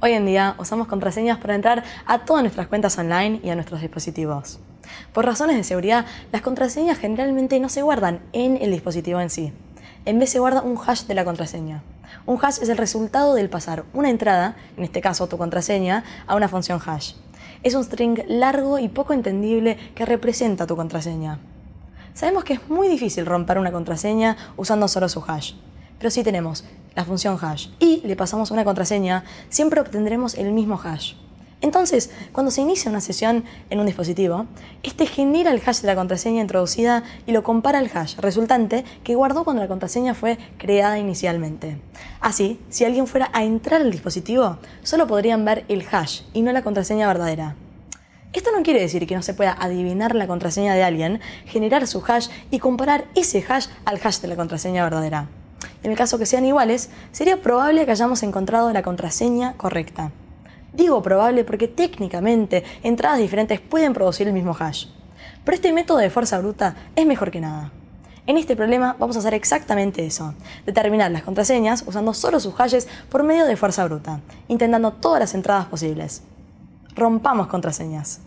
Hoy en día usamos contraseñas para entrar a todas nuestras cuentas online y a nuestros dispositivos. Por razones de seguridad, las contraseñas generalmente no se guardan en el dispositivo en sí. En vez se guarda un hash de la contraseña. Un hash es el resultado del pasar una entrada, en este caso tu contraseña, a una función hash. Es un string largo y poco entendible que representa tu contraseña. Sabemos que es muy difícil romper una contraseña usando solo su hash pero si tenemos la función hash y le pasamos una contraseña, siempre obtendremos el mismo hash. Entonces, cuando se inicia una sesión en un dispositivo, este genera el hash de la contraseña introducida y lo compara al hash resultante que guardó cuando la contraseña fue creada inicialmente. Así, si alguien fuera a entrar al dispositivo, solo podrían ver el hash y no la contraseña verdadera. Esto no quiere decir que no se pueda adivinar la contraseña de alguien, generar su hash y comparar ese hash al hash de la contraseña verdadera en el caso que sean iguales, sería probable que hayamos encontrado la contraseña correcta. Digo probable porque técnicamente entradas diferentes pueden producir el mismo hash. Pero este método de fuerza bruta es mejor que nada. En este problema vamos a hacer exactamente eso, determinar las contraseñas usando solo sus hashes por medio de fuerza bruta, intentando todas las entradas posibles. Rompamos contraseñas.